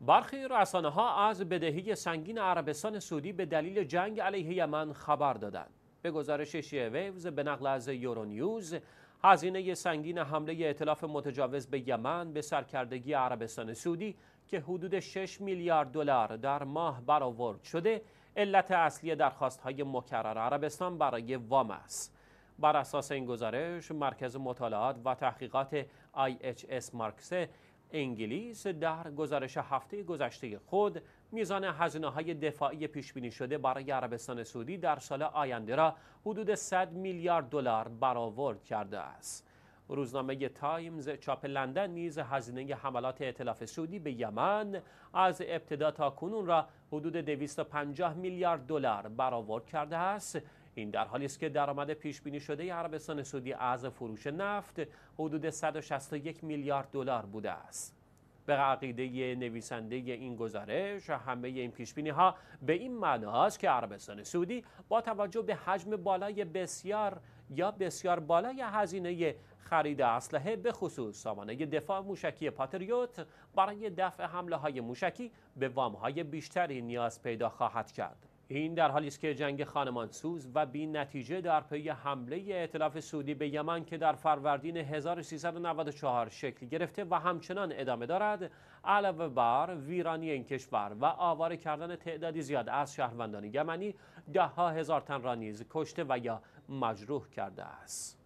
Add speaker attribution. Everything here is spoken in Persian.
Speaker 1: برخی رسانه ها از بدهی سنگین عربستان سعودی به دلیل جنگ علیه یمن خبر دادند. به گزارش شیعه ویوز به نقل از یورونیوز هزینه سنگین حمله اطلاف متجاوز به یمن به سرکردگی عربستان سعودی که حدود 6 میلیارد دلار در ماه برآورد شده علت اصلی درخواست های مکرر عربستان برای وام است بر اساس این گزارش مرکز مطالعات و تحقیقات IHS مارکسه انگلیس در گزارش هفته گذشته خود میزان هزینه های دفاعی پیش بینی شده برای عربستان سعودی در سال آینده را حدود 100 میلیارد دلار برآورد کرده است. روزنامه تایمز چاپ لندن نیز هزینه حملات اطلاف سعودی به یمن از ابتدا تا کنون را حدود 250 میلیارد دلار برآورد کرده است این در حالی است که درآمد پیش بینی شده عربستان سعودی از فروش نفت حدود 161 میلیارد دلار بوده است. به عقیده نویسنده این گزارش همه این پیش بینی ها به این معنا است که عربستان سعودی با توجه به حجم بالای بسیار یا بسیار بالای هزینه خرید اسلحه به خصوص سامانه دفاع موشکی پاتریوت برای دفع حمله های موشکی به وام های بیشتری نیاز پیدا خواهد کرد. این در حالی است که جنگ خانمانسوز و بی نتیجه در پی حمله ائتلاف سعودی به یمن که در فروردین 1394 شکل گرفته و همچنان ادامه دارد علاوه بر ویرانی این کشور و آواره کردن تعدادی زیاد از شهروندان یمنی ها هزار تن را نیز کشته و یا مجروح کرده است